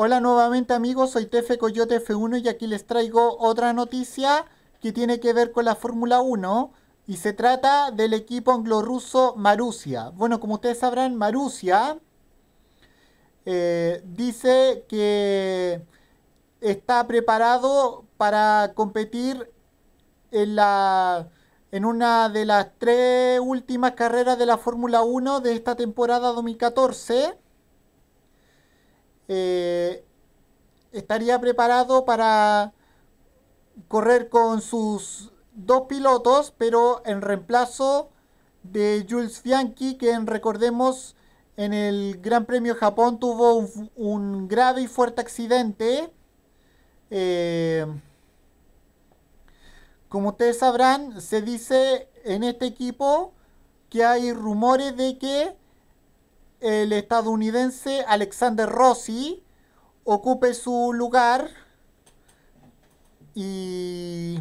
Hola nuevamente amigos, soy Tefe Coyote F1 y aquí les traigo otra noticia que tiene que ver con la Fórmula 1 y se trata del equipo anglo Marusia. Marussia. Bueno, como ustedes sabrán, Marussia eh, dice que está preparado para competir en, la, en una de las tres últimas carreras de la Fórmula 1 de esta temporada 2014 eh, estaría preparado para correr con sus dos pilotos, pero en reemplazo de Jules Bianchi, Que recordemos en el Gran Premio Japón tuvo un, grave y fuerte accidente. Eh, como ustedes sabrán, se dice en este equipo que hay rumores de que el estadounidense Alexander Rossi ocupe su lugar y,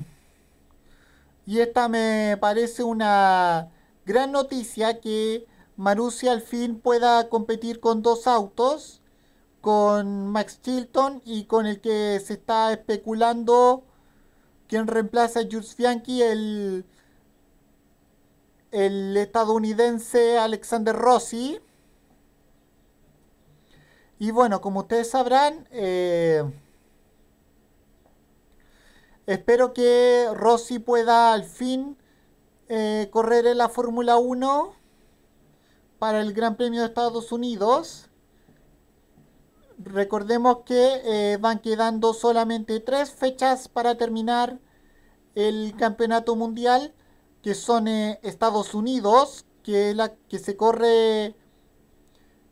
esta me parece una gran noticia que Marussi al fin pueda competir con dos autos, con Max Chilton y con el que se está especulando quien reemplaza a Jules Bianchi, el estadounidense Alexander Rossi. Y bueno, como ustedes sabrán, eh, espero que Rossi pueda al fin eh, correr en la Fórmula 1 para el Gran Premio de Estados Unidos. Recordemos que eh, van quedando solamente tres fechas para terminar el Campeonato Mundial, que son Estados Unidos, que, la, que se corre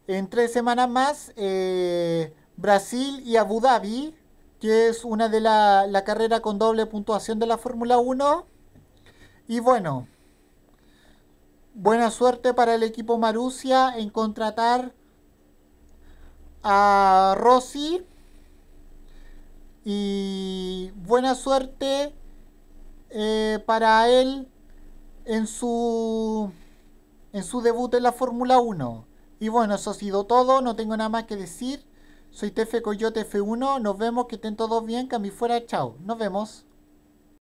en tres semanas más, eh, Brasil y Abu Dhabi, que es una de la, la carrera con doble puntuación de la Fórmula 1. Y bueno, buena suerte para el equipo Marusia en contratar a Rossi. Y buena suerte eh, para él en su, en su debut en la Fórmula 1. Y bueno, eso ha sido todo, no tengo nada más que decir. Soy TF Coyote F1, nos vemos, que estén todos bien, que fuera, chao, nos vemos.